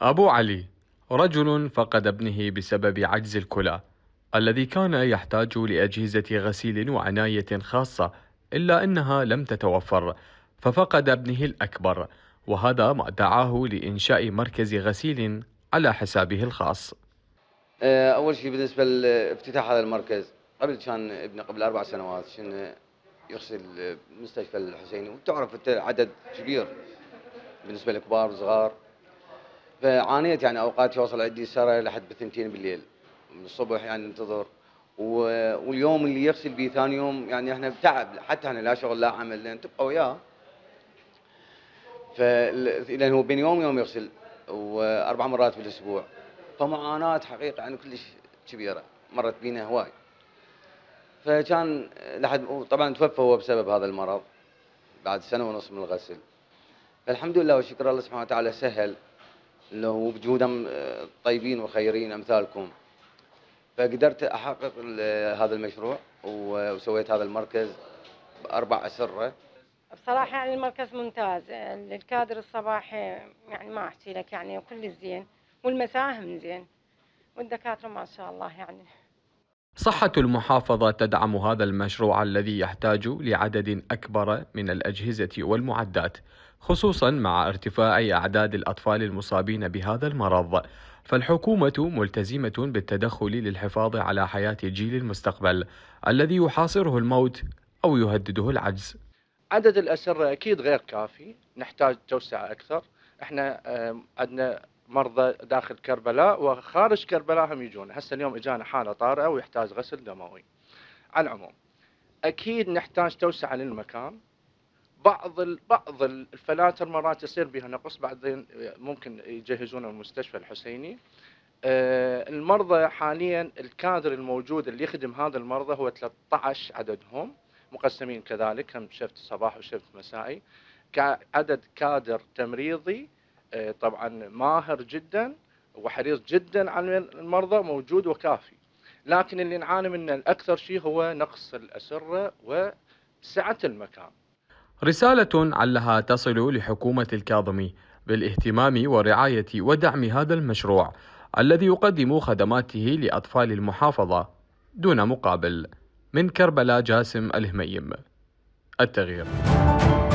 أبو علي رجل فقد ابنه بسبب عجز الكلى الذي كان يحتاج لأجهزة غسيل وعناية خاصة إلا أنها لم تتوفر ففقد ابنه الأكبر وهذا ما دعاه لإنشاء مركز غسيل على حسابه الخاص أه، أول شيء بالنسبة لافتتاح هذا المركز قبل كان ابني قبل أربع سنوات كان يغسل مستشفى الحسيني وتعرف عدد كبير بالنسبة لكبار وصغار فعانيت يعني اوقات يوصل عندي سهره لحد بثنتين بالليل من الصبح يعني ننتظر و... واليوم اللي يغسل به ثاني يوم يعني احنا بتعب حتى احنا لا شغل لا عمل لان تبقى وياه لان هو بين يوم ويوم يغسل واربع مرات بالاسبوع فمعاناه حقيقه يعني كلش كبيره مرت بينا هواي فكان لحد طبعا توفى هو بسبب هذا المرض بعد سنه ونص من الغسل فالحمد لله والشكر الله سبحانه وتعالى سهل له بجهود آه، طيبين وخيرين امثالكم فقدرت احقق هذا المشروع وسويت هذا المركز باربع اسره بصراحه يعني المركز ممتاز الكادر الصباحي يعني ما احكي لك يعني كل زين والمساهم زين والدكاتره ما شاء الله يعني صحة المحافظة تدعم هذا المشروع الذي يحتاج لعدد أكبر من الأجهزة والمعدات خصوصا مع ارتفاع أعداد الأطفال المصابين بهذا المرض فالحكومة ملتزمة بالتدخل للحفاظ على حياة جيل المستقبل الذي يحاصره الموت أو يهدده العجز عدد الأسرة أكيد غير كافي نحتاج توسعة أكثر احنا عندنا مرضى داخل كربلاء وخارج كربلاء هم يجون هسه اليوم اجانا حاله طارئه ويحتاج غسل دموي على العموم اكيد نحتاج توسعه للمكان بعض بعض الفلاتر مرات يصير بها نقص بعدين ممكن يجهزون المستشفى الحسيني آه، المرضى حاليا الكادر الموجود اللي يخدم هذا المرضى هو 13 عددهم مقسمين كذلك هم شفت صباح وشفت مسائي كعدد كادر تمريضي آه، طبعا ماهر جدا وحريص جدا على المرضى موجود وكافي لكن اللي نعاني منه الاكثر شيء هو نقص الاسره وسعه المكان. رساله علها تصل لحكومه الكاظمي بالاهتمام ورعايه ودعم هذا المشروع الذي يقدم خدماته لاطفال المحافظه دون مقابل. من كربلاء جاسم الهميم. التغيير.